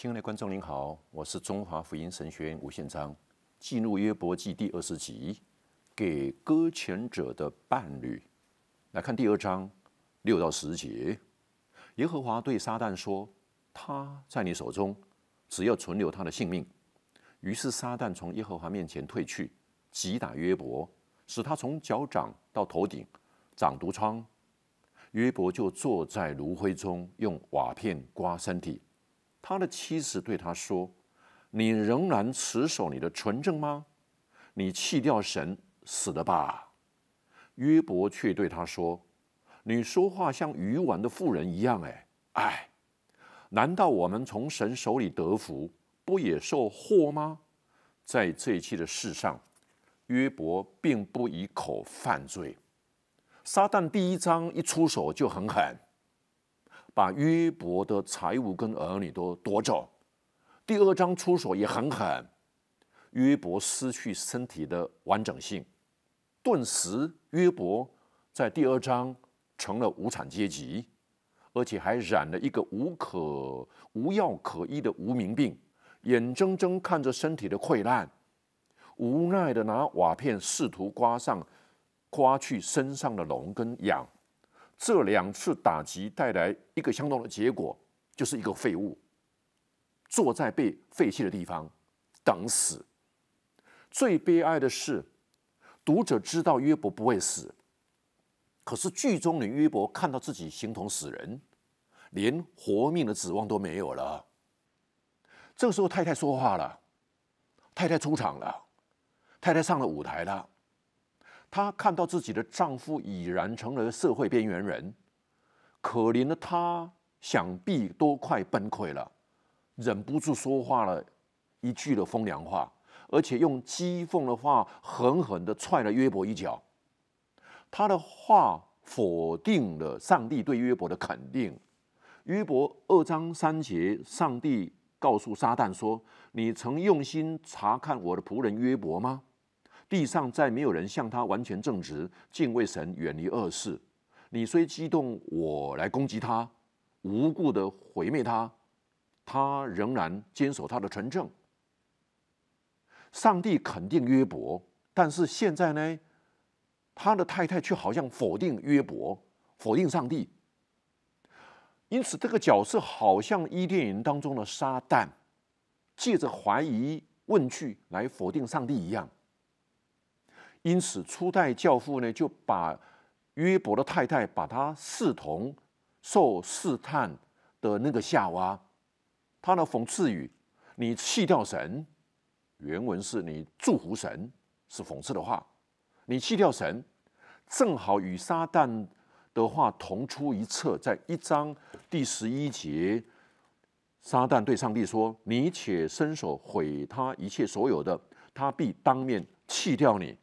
亲爱的观众您好，我是中华福音神学院吴宪章。记录约伯记第二十集，给搁浅者的伴侣。来看第二章六到十节。耶和华对撒旦说：“他在你手中，只要存留他的性命。”于是撒旦从耶和华面前退去，击打约伯，使他从脚掌到头顶长毒疮。约伯就坐在炉灰中，用瓦片刮身体。他的妻子对他说：“你仍然持守你的纯正吗？你弃掉神，死了吧。”约伯却对他说：“你说话像愚顽的妇人一样，哎哎！难道我们从神手里得福，不也受祸吗？”在这一期的事上，约伯并不以口犯罪。撒旦第一章一出手就很狠。把约伯的财物跟儿女都夺走，第二章出手也很狠，约伯失去身体的完整性，顿时约伯在第二章成了无产阶级，而且还染了一个无可无药可医的无名病，眼睁睁看着身体的溃烂，无奈的拿瓦片试图刮上，刮去身上的脓跟痒。这两次打击带来一个相当的结果，就是一个废物，坐在被废弃的地方等死。最悲哀的是，读者知道约伯不会死，可是剧中的约伯看到自己形同死人，连活命的指望都没有了。这时候太太说话了，太太出场了，太太上了舞台了。她看到自己的丈夫已然成了社会边缘人，可怜的她想必都快崩溃了，忍不住说话了一句的风凉话，而且用讥讽的话狠狠地踹了约伯一脚。她的话否定了上帝对约伯的肯定。约伯二章三节，上帝告诉撒旦说：“你曾用心查看我的仆人约伯吗？”地上再没有人向他完全正直、敬畏神、远离恶事。你虽激动我来攻击他，无故的毁灭他，他仍然坚守他的纯正。上帝肯定约伯，但是现在呢，他的太太却好像否定约伯，否定上帝。因此，这个角色好像伊甸园当中的撒旦，借着怀疑问句来否定上帝一样。因此，初代教父呢，就把约伯的太太，把他视同受试探的那个夏娃，他的讽刺语：“你弃掉神。”原文是你祝福神，是讽刺的话。你弃掉神，正好与撒旦的话同出一辙。在一章第十一节，撒旦对上帝说：“你且伸手毁他一切所有的，他必当面弃掉你。”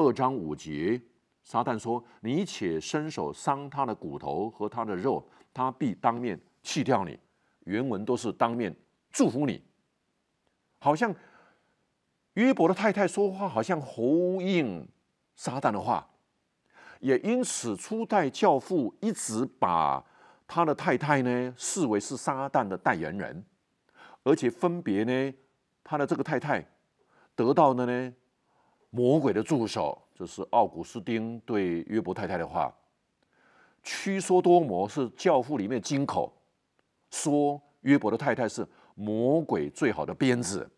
二章五节，撒旦说：“你且伸手伤他的骨头和他的肉，他必当面弃掉你。”原文都是当面祝福你，好像约伯的太太说话好像呼应撒旦的话，也因此初代教父一直把他的太太呢视为是撒旦的代言人，而且分别呢他的这个太太得到的呢。魔鬼的助手，就是奥古斯丁对约伯太太的话：“屈说多魔是教父里面金口说约伯的太太是魔鬼最好的鞭子。”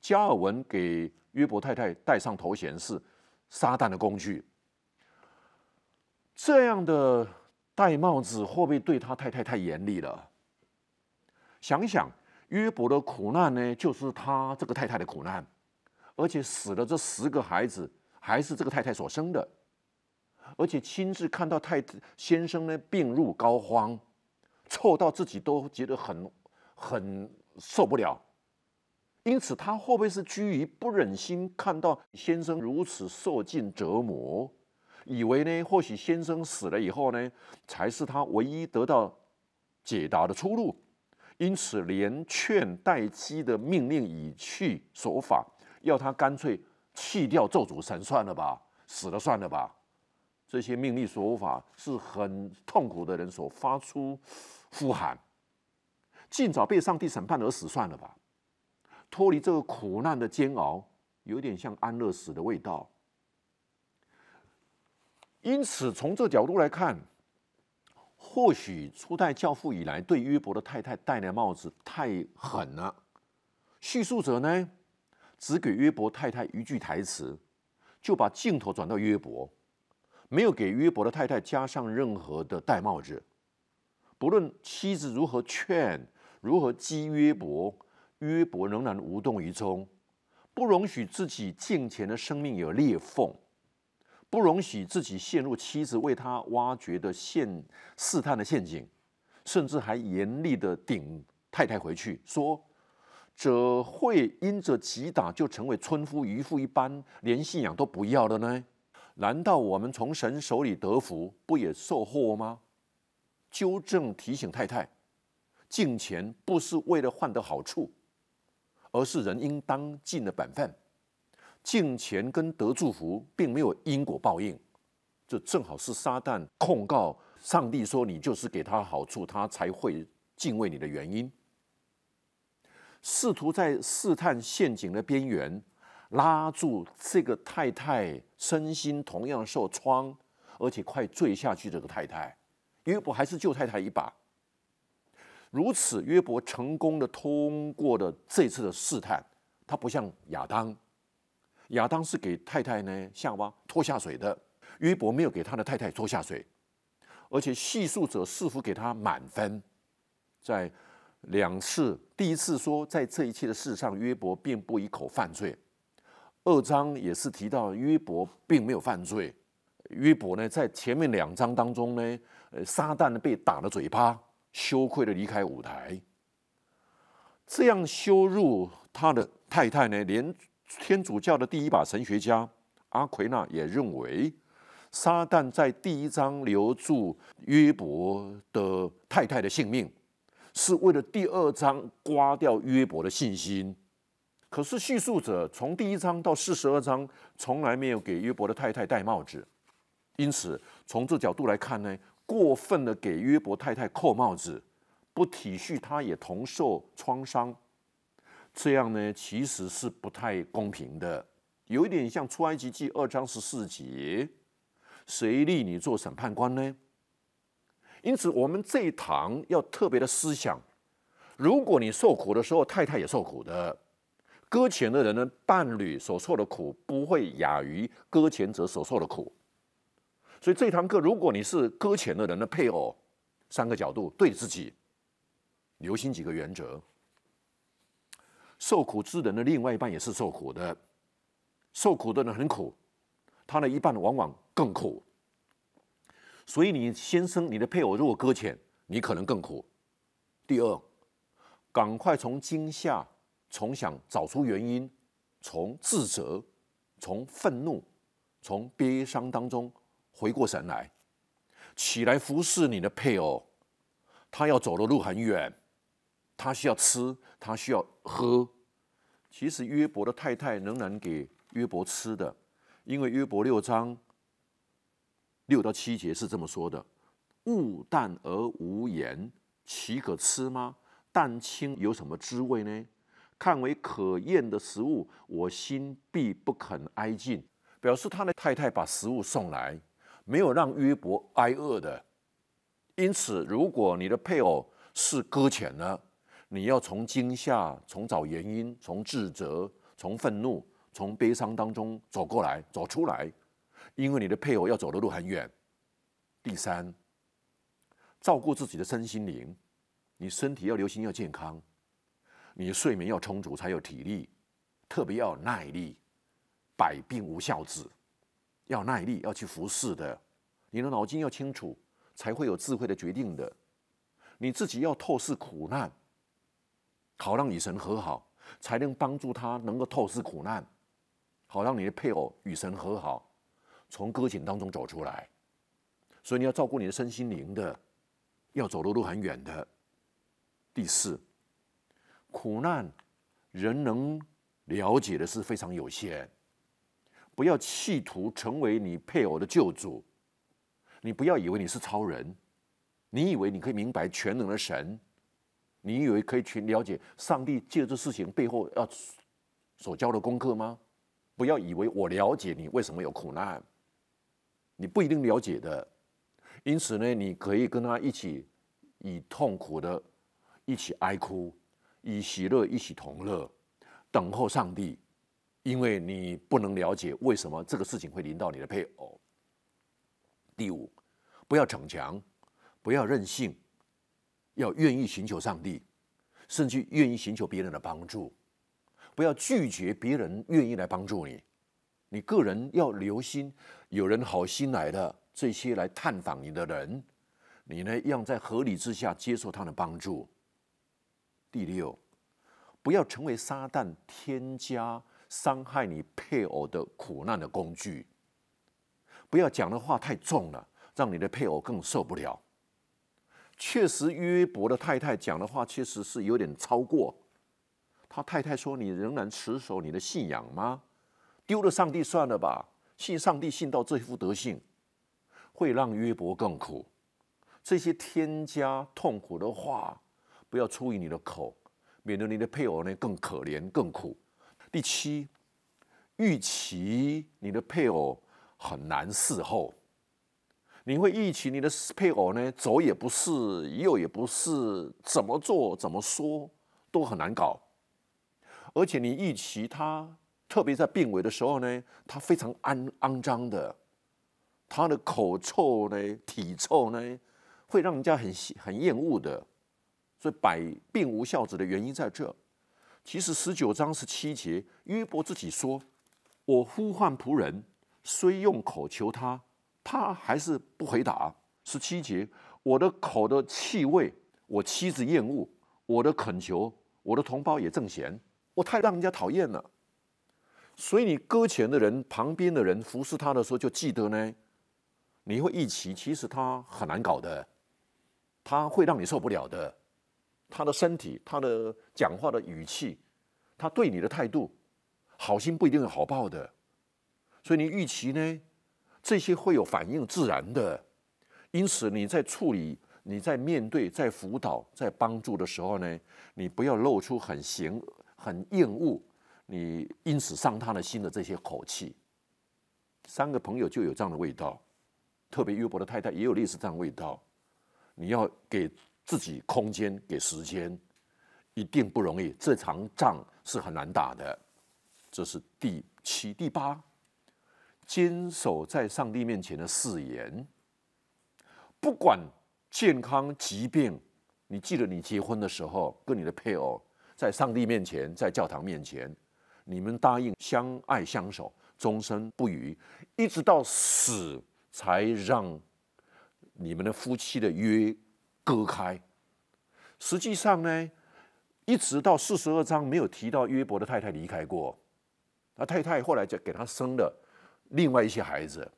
加尔文给约伯太太戴上头衔是“撒旦的工具”，这样的戴帽子会不会对他太太太严厉了？想想约伯的苦难呢，就是他这个太太的苦难。而且死了这十个孩子，还是这个太太所生的，而且亲自看到太太先生呢病入膏肓，臭到自己都觉得很很受不了，因此他会不会是居于不忍心看到先生如此受尽折磨，以为呢或许先生死了以后呢才是他唯一得到解答的出路，因此连劝带激的命令已去守法。要他干脆弃掉咒主神算了吧，死了算了吧。这些命令说法是很痛苦的人所发出呼喊，尽早被上帝审判而死算了吧，脱离这个苦难的煎熬，有点像安乐死的味道。因此，从这角度来看，或许初代教父以来对约伯的太太戴的帽子太狠了。叙述者呢？只给约伯太太一句台词，就把镜头转到约伯，没有给约伯的太太加上任何的戴帽子。不论妻子如何劝，如何激约伯，约伯仍然无动于衷，不容许自己镜前的生命有裂缝，不容许自己陷入妻子为他挖掘的陷试探的陷阱，甚至还严厉的顶太太回去说。则会因着击打就成为村夫渔夫一般，连信仰都不要了呢？难道我们从神手里得福，不也受祸吗？纠正提醒太太，敬钱不是为了换得好处，而是人应当尽的本分。敬钱跟得祝福并没有因果报应，这正好是撒旦控告上帝说：“你就是给他好处，他才会敬畏你的原因。”试图在试探陷阱的边缘，拉住这个太太，身心同样受创，而且快坠下去这个太太，约伯还是救太太一把。如此，约伯成功的通过了这次的试探。他不像亚当，亚当是给太太呢夏娃拖下水的，约伯没有给他的太太拖下水，而且叙述者似乎给他满分，在。两次，第一次说在这一切的事上，约伯并不一口犯罪。二章也是提到约伯并没有犯罪。约伯呢，在前面两章当中呢，呃，撒旦被打了嘴巴，羞愧的离开舞台。这样羞辱他的太太呢，连天主教的第一把神学家阿奎那也认为，撒旦在第一章留住约伯的太太的性命。是为了第二章刮掉约伯的信心，可是叙述者从第一章到四十二章从来没有给约伯的太太戴帽子，因此从这角度来看呢，过分的给约伯太太扣帽子，不体恤她也同受创伤，这样呢其实是不太公平的，有一点像出埃及记二章十四节，谁立你做审判官呢？因此，我们这一堂要特别的思想：如果你受苦的时候，太太也受苦的；搁浅的人的伴侣所受的苦，不会亚于搁浅者所受的苦。所以，这堂课，如果你是搁浅的人的配偶，三个角度对自己，留心几个原则：受苦之人的另外一半也是受苦的；受苦的人很苦，他的一半往往更苦。所以你先生、你的配偶如果搁浅，你可能更苦。第二，赶快从惊吓、从想找出原因、从自责、从愤怒、从悲伤当中回过神来，起来服侍你的配偶。他要走的路很远，他需要吃，他需要喝。其实约伯的太太仍然给约伯吃的，因为约伯六章。六到七节是这么说的：“勿淡而无盐，岂可吃吗？蛋清有什么滋味呢？看为可厌的食物，我心必不肯挨近。”表示他的太太把食物送来，没有让约伯挨饿的。因此，如果你的配偶是搁浅了，你要从惊吓、从找原因、从自责、从愤怒、从悲伤当中走过来、走出来。因为你的配偶要走的路很远，第三，照顾自己的身心灵，你身体要留心要健康，你睡眠要充足才有体力，特别要有耐力，百病无孝子，要耐力要去服侍的，你的脑筋要清楚才会有智慧的决定的，你自己要透视苦难，好让与神和好，才能帮助他能够透视苦难，好让你的配偶与神和好。从搁浅当中走出来，所以你要照顾你的身心灵的，要走的路很远的。第四，苦难人能了解的是非常有限，不要企图成为你配偶的救主，你不要以为你是超人，你以为你可以明白全能的神，你以为可以去了解上帝借这事情背后要所教的功课吗？不要以为我了解你为什么有苦难。你不一定了解的，因此呢，你可以跟他一起，以痛苦的，一起哀哭，以喜乐一起同乐，等候上帝，因为你不能了解为什么这个事情会临到你的配偶。第五，不要逞强，不要任性，要愿意寻求上帝，甚至愿意寻求别人的帮助，不要拒绝别人愿意来帮助你。你个人要留心，有人好心来的这些来探访你的人，你呢要在合理之下接受他的帮助。第六，不要成为撒旦添加伤害你配偶的苦难的工具。不要讲的话太重了，让你的配偶更受不了。确实，约伯的太太讲的话确实是有点超过。他太太说：“你仍然持守你的信仰吗？”丢了上帝算了吧，信上帝信到这副德性，会让约伯更苦。这些添加痛苦的话，不要出于你的口，免得你的配偶呢更可怜更苦。第七，预期你的配偶很难伺候，你会预期你的配偶呢，左也不是，右也不是，怎么做怎么说都很难搞，而且你预期他。特别在病危的时候呢，他非常肮肮脏的，他的口臭呢，体臭呢，会让人家很很厌恶的。所以百病无孝子的原因在这。其实十九章是七节，约伯自己说：“我呼唤仆人，虽用口求他，他还是不回答。”十七节：“我的口的气味，我妻子厌恶；我的恳求，我的同胞也正嫌我，太让人家讨厌了。”所以你搁浅的人旁边的人服侍他的时候，就记得呢，你会预期，其实他很难搞的，他会让你受不了的，他的身体，他的讲话的语气，他对你的态度，好心不一定有好报的，所以你预期呢，这些会有反应自然的，因此你在处理、你在面对、在辅导、在帮助的时候呢，你不要露出很嫌、很厌恶。你因此伤他的心的这些口气，三个朋友就有这样的味道，特别优博的太太也有类似这样味道。你要给自己空间，给时间，一定不容易。这场仗是很难打的。这是第七、第八，坚守在上帝面前的誓言。不管健康疾病，你记得你结婚的时候，跟你的配偶在上帝面前，在教堂面前。你们答应相爱相守，终身不渝，一直到死才让你们的夫妻的约割开。实际上呢，一直到四十二章没有提到约伯的太太离开过。他太太后来就给他生了另外一些孩子，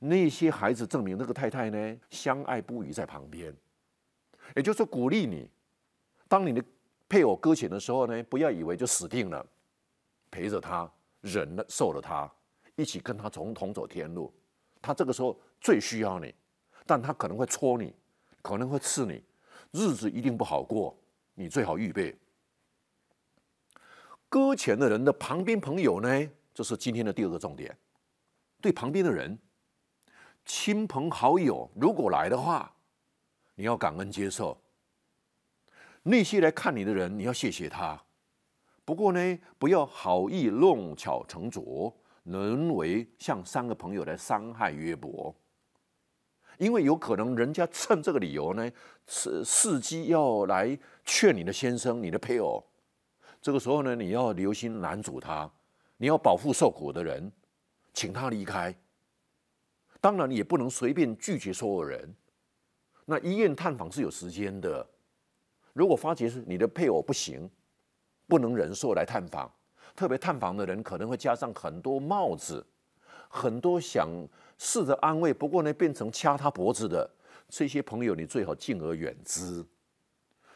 那些孩子证明那个太太呢相爱不渝在旁边，也就是鼓励你，当你的配偶搁浅的时候呢，不要以为就死定了。陪着他，忍了，受了他，一起跟他从同走天路。他这个时候最需要你，但他可能会戳你，可能会刺你，日子一定不好过。你最好预备。搁浅的人的旁边朋友呢？这是今天的第二个重点。对旁边的人，亲朋好友如果来的话，你要感恩接受。那些来看你的人，你要谢谢他。不过呢，不要好意弄巧成拙，沦为向三个朋友来伤害约伯，因为有可能人家趁这个理由呢，伺伺机要来劝你的先生、你的配偶。这个时候呢，你要留心拦阻他，你要保护受苦的人，请他离开。当然，你也不能随便拒绝所有人。那医院探访是有时间的，如果发觉是你的配偶不行。不能忍受来探访，特别探访的人可能会加上很多帽子，很多想试着安慰，不过呢变成掐他脖子的这些朋友，你最好敬而远之。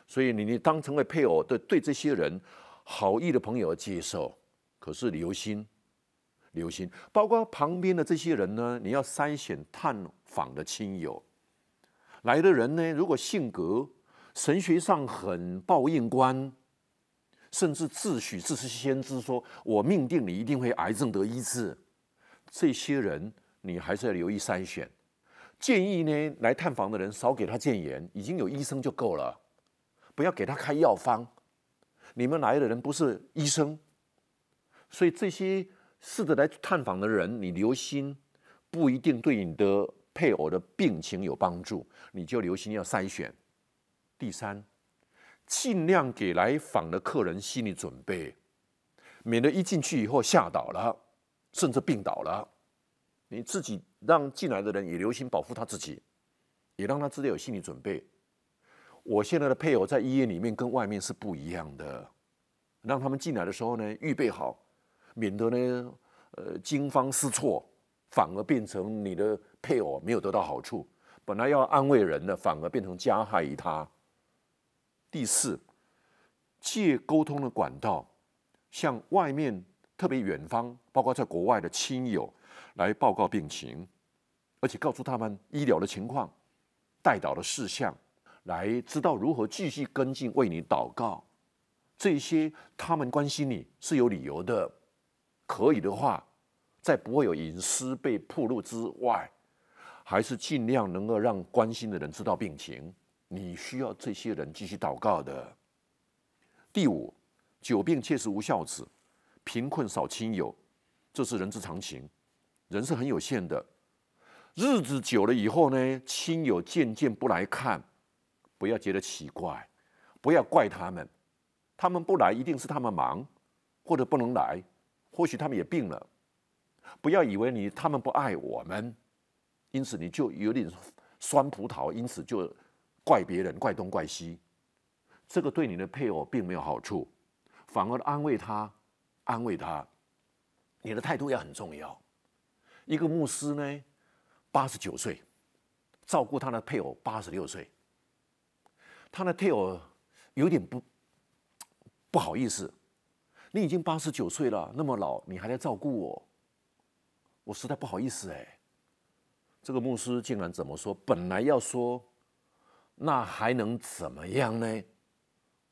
所以你你当成为配偶的对这些人好意的朋友接受，可是留心留心，包括旁边的这些人呢，你要筛选探访的亲友来的人呢，如果性格神学上很报应观。甚至自诩自是先知，说我命定你一定会癌症得医治，这些人你还是要留意筛选。建议呢，来探访的人少给他建言，已经有医生就够了，不要给他开药方。你们来的人不是医生，所以这些试着来探访的人，你留心不一定对你的配偶的病情有帮助，你就留心要筛选。第三。尽量给来访的客人心理准备，免得一进去以后吓倒了，甚至病倒了。你自己让进来的人也留心保护他自己，也让他自己有心理准备。我现在的配偶在医院里面跟外面是不一样的，让他们进来的时候呢，预备好，免得呢，呃，惊慌失措，反而变成你的配偶没有得到好处，本来要安慰人的，反而变成加害于他。第四，借沟通的管道，向外面特别远方，包括在国外的亲友，来报告病情，而且告诉他们医疗的情况、带导的事项，来知道如何继续跟进，为你祷告。这些他们关心你是有理由的。可以的话，在不会有隐私被暴露之外，还是尽量能够让关心的人知道病情。你需要这些人继续祷告的。第五，久病确实无孝子，贫困少亲友，这是人之常情，人是很有限的。日子久了以后呢，亲友渐渐不来看，不要觉得奇怪，不要怪他们，他们不来一定是他们忙，或者不能来，或许他们也病了，不要以为你他们不爱我们，因此你就有点酸葡萄，因此就。怪别人怪东怪西，这个对你的配偶并没有好处，反而安慰他，安慰他。你的态度也很重要。一个牧师呢，八十九岁，照顾他的配偶八十六岁。他的配偶有点不不好意思，你已经八十九岁了，那么老，你还在照顾我，我实在不好意思哎。这个牧师竟然怎么说？本来要说。那还能怎么样呢？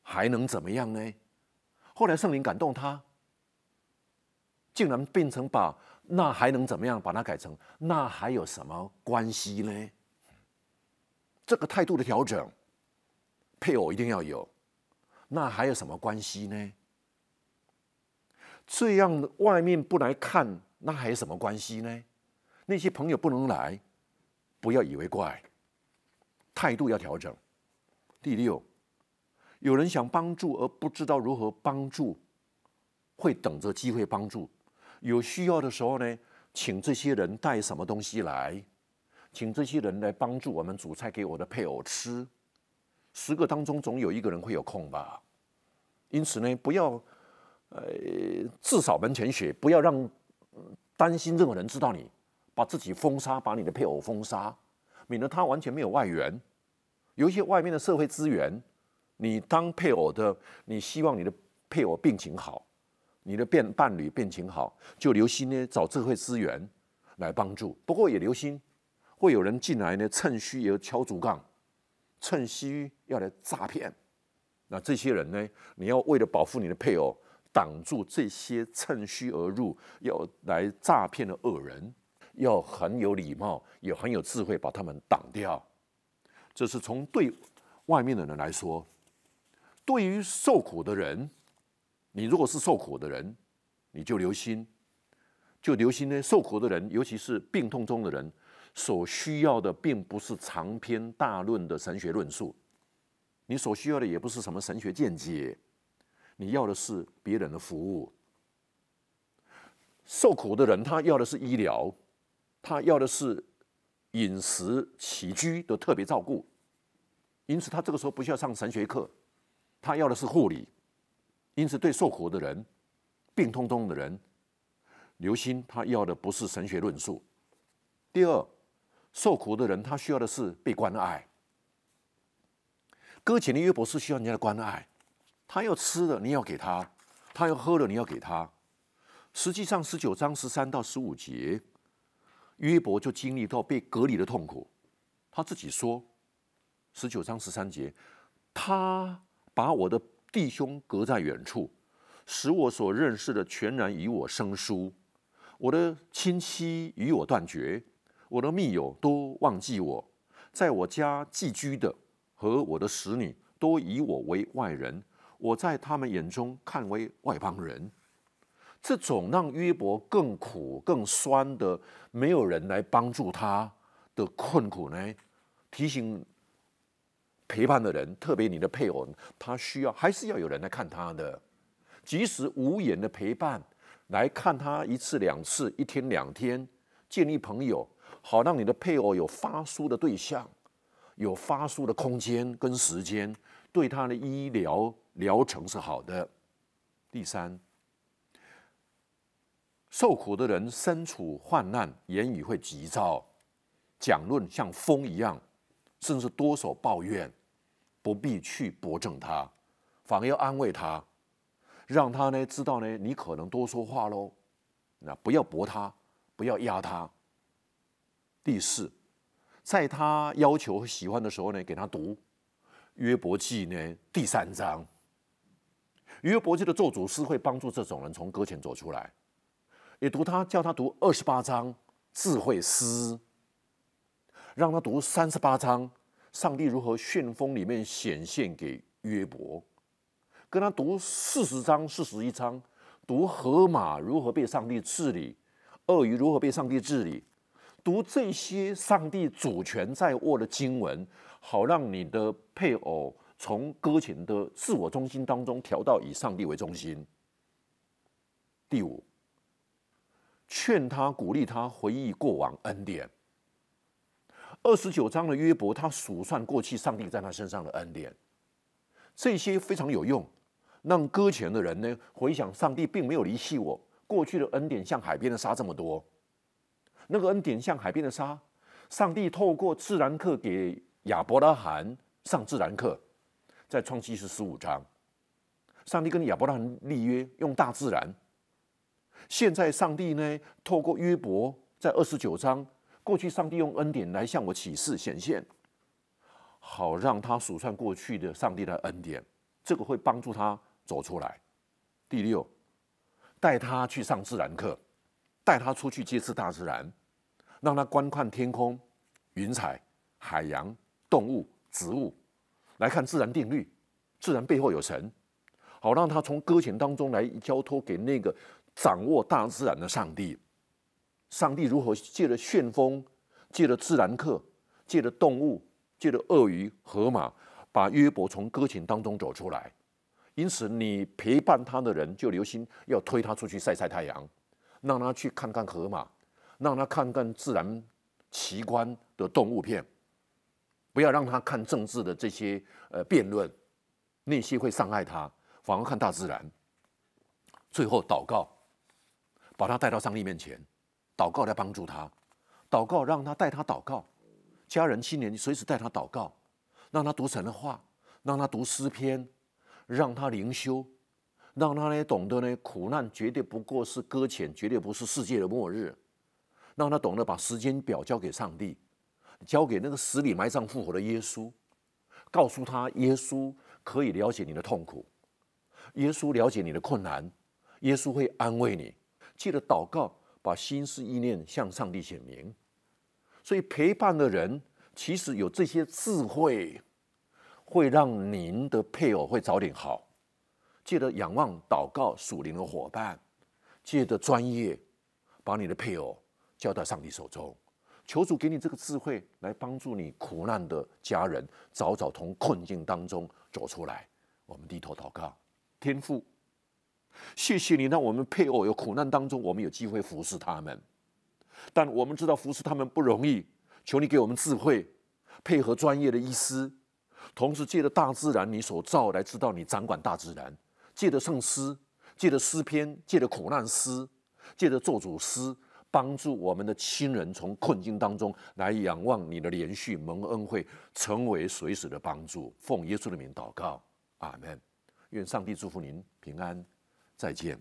还能怎么样呢？后来圣灵感动他，竟然变成把那还能怎么样，把它改成那还有什么关系呢？这个态度的调整，配偶一定要有。那还有什么关系呢？这样外面不来看，那还有什么关系呢？那些朋友不能来，不要以为怪。态度要调整。第六，有人想帮助而不知道如何帮助，会等着机会帮助。有需要的时候呢，请这些人带什么东西来，请这些人来帮助我们煮菜给我的配偶吃。十个当中总有一个人会有空吧。因此呢，不要，呃，自扫门前雪，不要让担心任何人知道你，把自己封杀，把你的配偶封杀。免得他完全没有外援，有一些外面的社会资源，你当配偶的，你希望你的配偶病情好，你的变伴侣病情好，就留心呢找社会资源来帮助。不过也留心，会有人进来呢，趁虚而敲竹杠，趁虚要来诈骗。那这些人呢，你要为了保护你的配偶，挡住这些趁虚而入要来诈骗的恶人。要很有礼貌，也很有智慧，把他们挡掉。这是从对外面的人来说，对于受苦的人，你如果是受苦的人，你就留心，就留心呢。受苦的人，尤其是病痛中的人，所需要的并不是长篇大论的神学论述，你所需要的也不是什么神学见解，你要的是别人的服务。受苦的人，他要的是医疗。他要的是饮食起居都特别照顾，因此他这个时候不需要上神学课，他要的是护理。因此，对受苦的人、病痛痛的人，刘星他要的不是神学论述。第二，受苦的人他需要的是被关爱。搁浅的约博士需要人家的关爱，他要吃的你要给他，他要喝的你要给他。实际上，十九章十三到十五节。约伯就经历到被隔离的痛苦，他自己说，十九章十三节，他把我的弟兄隔在远处，使我所认识的全然与我生疏，我的亲戚与我断绝，我的密友都忘记我，在我家寄居的和我的使女都以我为外人，我在他们眼中看为外邦人。这种让约伯更苦、更酸的，没有人来帮助他的困苦呢？提醒陪伴的人，特别你的配偶，他需要还是要有人来看他的，即使无言的陪伴，来看他一次、两次，一天、两天，建立朋友，好让你的配偶有发书的对象，有发书的空间跟时间，对他的医疗疗程是好的。第三。受苦的人身处患难，言语会急躁，讲论像风一样，甚至多所抱怨。不必去驳正他，反而要安慰他，让他呢知道呢你可能多说话喽，那不要驳他，不要压他。第四，在他要求喜欢的时候呢，给他读《约伯记》呢第三章，《约伯记》的作主是会帮助这种人从搁浅走出来。你读他，叫他读二十八章智慧诗，让他读三十八章上帝如何旋风里面显现给约伯，跟他读四十章、四十一章，读河马如何被上帝治理，鳄鱼如何被上帝治理，读这些上帝主权在握的经文，好让你的配偶从搁浅的自我中心当中调到以上帝为中心。第五。劝他、鼓励他回忆过往恩典。二十九章的约伯，他数算过去上帝在他身上的恩典，这些非常有用，让搁浅的人呢回想上帝并没有离弃我。过去的恩典像海边的沙这么多，那个恩典像海边的沙。上帝透过自然课给亚伯拉罕上自然课，在创七是十五章，上帝跟亚伯拉罕立约，用大自然。现在上帝呢？透过约伯在二十九章，过去上帝用恩典来向我启示显现，好让他数算过去的上帝的恩典，这个会帮助他走出来。第六，带他去上自然课，带他出去接触大自然，让他观看天空、云彩、海洋、动物、植物，来看自然定律，自然背后有神，好让他从搁浅当中来交托给那个。掌握大自然的上帝，上帝如何借着旋风，借着自然课，借着动物，借着鳄鱼、河马，把约伯从搁浅当中走出来。因此，你陪伴他的人就留心，要推他出去晒晒太阳，让他去看看河马，让他看看自然奇观的动物片，不要让他看政治的这些呃辩论，那些会伤害他，反而看大自然，最后祷告。把他带到上帝面前，祷告来帮助他，祷告让他带他祷告，家人亲人随时带他祷告，让他读神的话，让他读诗篇，让他灵修，让他呢懂得呢苦难绝对不过是搁浅，绝对不是世界的末日，让他懂得把时间表交给上帝，交给那个死里埋葬复活的耶稣，告诉他耶稣可以了解你的痛苦，耶稣了解你的困难，耶稣会安慰你。记得祷告，把心思意念向上帝显明。所以陪伴的人其实有这些智慧，会让您的配偶会早点好。记得仰望祷告属灵的伙伴，借着专业把你的配偶交到上帝手中，求主给你这个智慧来帮助你苦难的家人，早早从困境当中走出来。我们低头祷告，天父。谢谢你，让我们配偶有苦难当中，我们有机会服侍他们。但我们知道服侍他们不容易，求你给我们智慧，配合专业的医师，同时借着大自然你所造来知道你掌管大自然，借着圣诗、借着诗篇、借着苦难诗、借着作主诗，帮助我们的亲人从困境当中来仰望你的连续蒙恩惠，成为随时的帮助。奉耶稣的名祷告，阿门。愿上帝祝福您平安。再见。